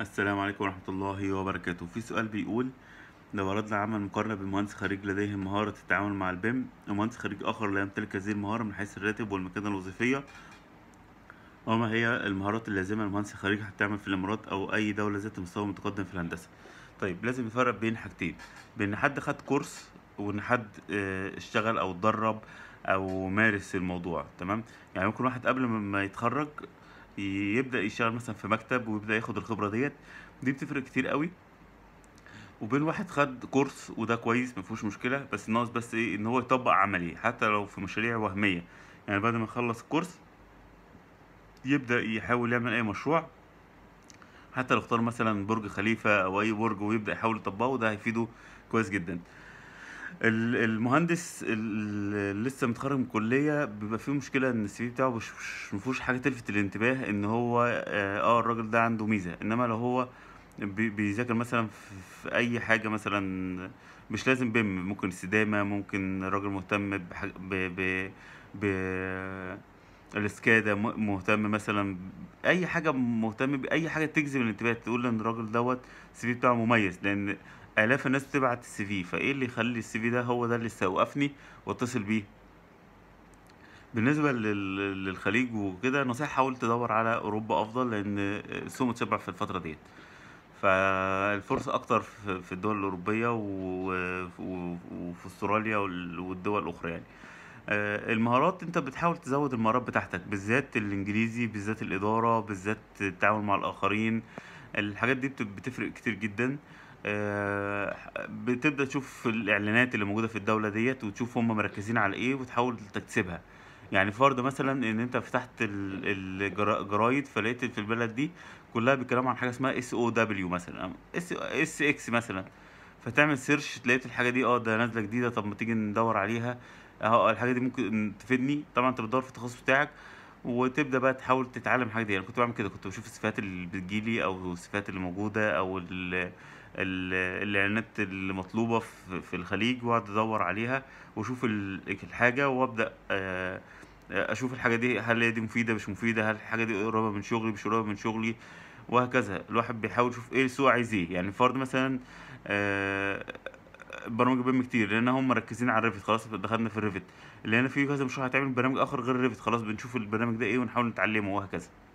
السلام عليكم ورحمة الله وبركاته في سؤال بيقول لو أردنا عمل مقارنة بين مهندس خريج لديه مهارة التعامل مع البيم ومهندس خريج آخر لا يمتلك هذه المهارة من حيث الراتب والمكانة الوظيفية وما هي المهارات اللازمة لمهندس خريج حتى يعمل في الإمارات أو أي دولة ذات مستوى متقدم في الهندسة طيب لازم يفرق بين حاجتين بين حد خد كورس وإن حد آه، اشتغل أو اتدرب أو مارس الموضوع تمام يعني ممكن واحد قبل ما يتخرج يبدا يشتغل مثلا في مكتب ويبدا ياخد الخبره ديت دي بتفرق كتير قوي وبين واحد خد كورس وده كويس مفيهوش مشكله بس ناقص بس ايه ان هو يطبق عملي حتى لو في مشاريع وهميه يعني بعد ما يخلص الكورس يبدا يحاول يعمل اي مشروع حتى لو اختار مثلا برج خليفه او اي برج ويبدا يحاول يطبقه ده هيفيده كويس جدا المهندس اللي لسه متخرج من الكليه بيبقى فيه مشكله ان السي في بتاعه مش مش مفيهوش حاجه تلفت الانتباه ان هو آه،, اه الراجل ده عنده ميزه انما لو هو بيذاكر مثلا في اي حاجه مثلا مش لازم بم ممكن استدامه ممكن راجل مهتم بحاجه ب ب ب الاسكادة مهتم مثلا اي حاجه مهتم باي حاجه تجذب الانتباه تقول ان الراجل دوت السي في بتاعه مميز لان آلاف الناس بتبعت السي في فإيه اللي يخلي السي في ده هو ده اللي استوقفني واتصل بيه بالنسبة للخليج وكده نصيحة حاول تدور على أوروبا أفضل لأن السوق متشبع في الفترة ديت فالفرص أكتر في الدول الأوروبية وفي أستراليا والدول الأخرى يعني آه، المهارات انت بتحاول تزود المهارات بتاعتك بالذات الانجليزي بالذات الاداره بالذات التعامل مع الاخرين الحاجات دي بتفرق كتير جدا آه، بتبدا تشوف الاعلانات اللي موجوده في الدوله ديت وتشوف هم مركزين على ايه وتحاول تكسبها يعني فرض مثلا ان انت فتحت الجرايد فلقيت في البلد دي كلها بيتكلموا عن حاجه اسمها اس او دبليو مثلا اس اس اكس مثلا فتعمل سيرش لقيت الحاجه دي اه ده نازله جديده طب ما تيجي ندور عليها اه الحاجه دي ممكن تفيدني طبعا انت بتدور في التخصص بتاعك وتبدا بقى تحاول تتعلم حاجه دي انا يعني كنت بعمل كده كنت بشوف الصفات اللي بتجيلي او الصفات اللي موجوده او ال الاعلانات المطلوبه في الخليج واقعد ادور عليها واشوف الحاجه وابدا آه، اشوف الحاجه دي هل هي دي مفيده مش مفيده هل الحاجه دي قريبه من شغلي مش قريبه من شغلي وهكذا الواحد بيحاول يشوف ايه السوق عايز ايه يعني فرض مثلا آه، برامج بيم كتير لان هم مركزين على الريفت خلاص دخلنا في الريفت لان في كذا مشروع هتعمل برنامج اخر غير الريفت خلاص بنشوف البرنامج ده ايه ونحاول نتعلمه وهكذا